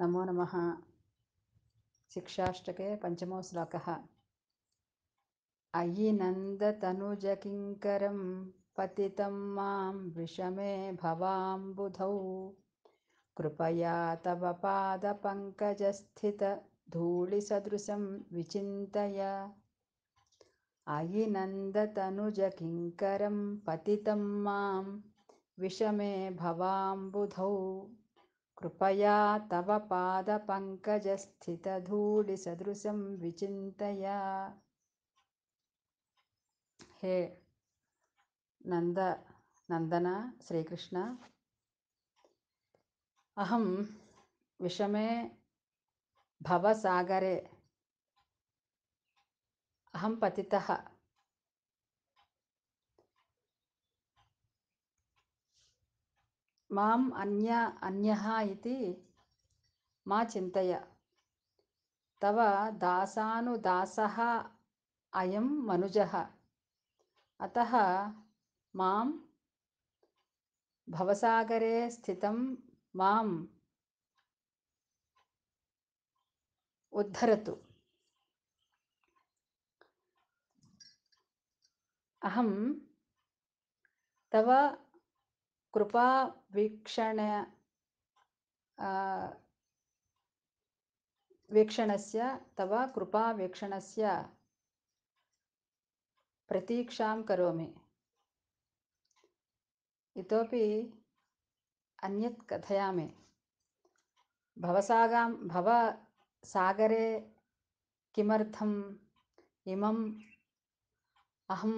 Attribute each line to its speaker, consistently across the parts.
Speaker 1: नमो नमः शिक्षाष्टके पञ्चमो श्लोकः अयिनन्दतनुजकिङ्करं पतितं मां विषमे भवाम्बुधौ कृपया तव पादपङ्कजस्थितधूलिसदृशं विचिन्तय अयि नन्दतनुजकिङ्करं पतितं मां विषमे भवाम्बुधौ कृपया तव पादपङ्कजस्थितधूलिसदृशं विचिन्तय हे नन्द नन्दन श्रीकृष्ण अहं विषमे भवसागरे अहं पतितः మాం అన్య అన్యః ఇది మా చింతయ తవ దాసాను దాస అయం మనుజ అత మాం భవసాగరే స్థితం మాం ఉద్ధరతు అహం తవ कृपा वीक्षण वीक्षणस्य तव कृपा कृपावीक्षणस्य प्रतीक्षां करोमि इतोपि अन्यत् कथयामि भवसागां भवसागरे किमर्थम् इमम् अहं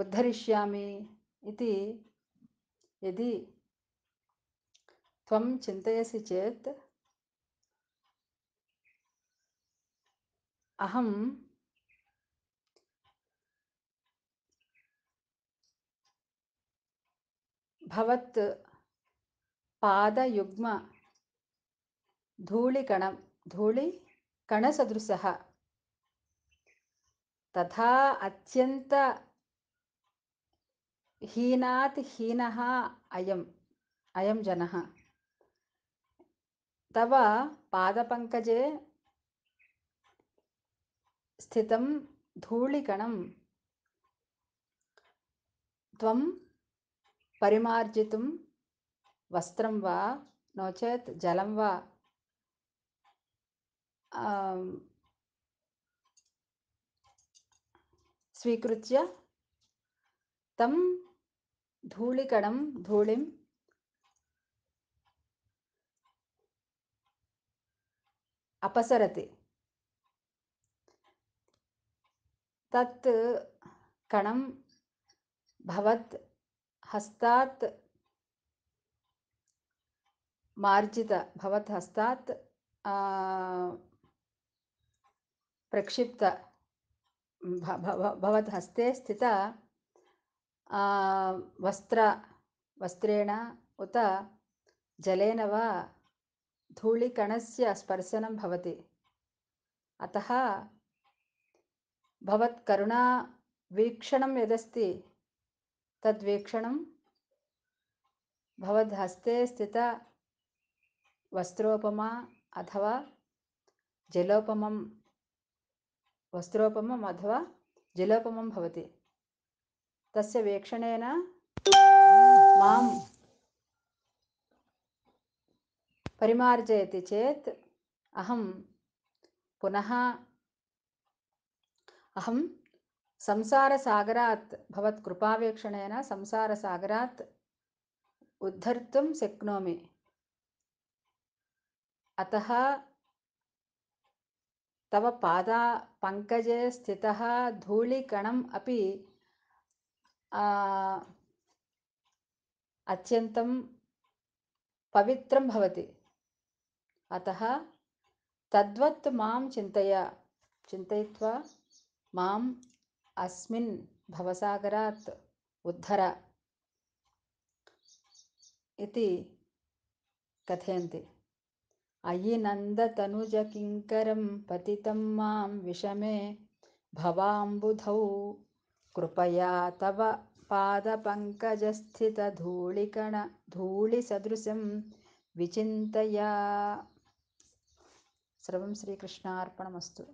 Speaker 1: उद्धरिष्यामि इति यदि त्वं चिन्तयसि चेत् अहं भवत् पादयुग्मधूलिकणं धूलिकणसदृशः तथा अत्यन्त హీనాత్ హీన అయం అయం జన తవ పాదపంకజే స్థితం ధూళికణం త్వం పరిమార్జితుం వస్త్రం వా నో చేత్ జలం వా స్వీకృత్య తం धूलिकणं धूलिं अपसरति तत् कणं भवत् हस्तात् मार्जित भवत् हस्तात् प्रक्षिप्त भवत् हस्ते स्थित वस्त्र वस्त्रेण उत जलेन वा धूलिकणस्य स्पर्शनं भवति अतः भवत्करुणावीक्षणं यदस्ति तद्वीक्षणं भवद्हस्ते स्थितवस्त्रोपमा अथवा जलोपमं वस्त्रोपमम् अथवा जलोपमं भवति तस्य वेक्षणेन hmm. मां परिमार्जयति चेत् अहं पुनः अहं संसारसागरात् भवत्कृपावेक्षणेन संसारसागरात् उद्धर्तुं शक्नोमि अतः तव पादापङ्कजे स्थितः धूलिकणम् अपि अत्यन्तं पवित्रं भवति अतः तद्वत् मां चिन्तय चिन्तयित्वा माम् अस्मिन् भवसागरात् उद्धर इति कथयन्ति अयि नन्दतनुजकिङ्करं पतितं मां विषमे भवाम्बुधौ कृपया तव पादपङ्कजस्थितधूलिकण धूलिसदृशं विचिन्तया सर्वं श्रीकृष्णार्पणमस्तु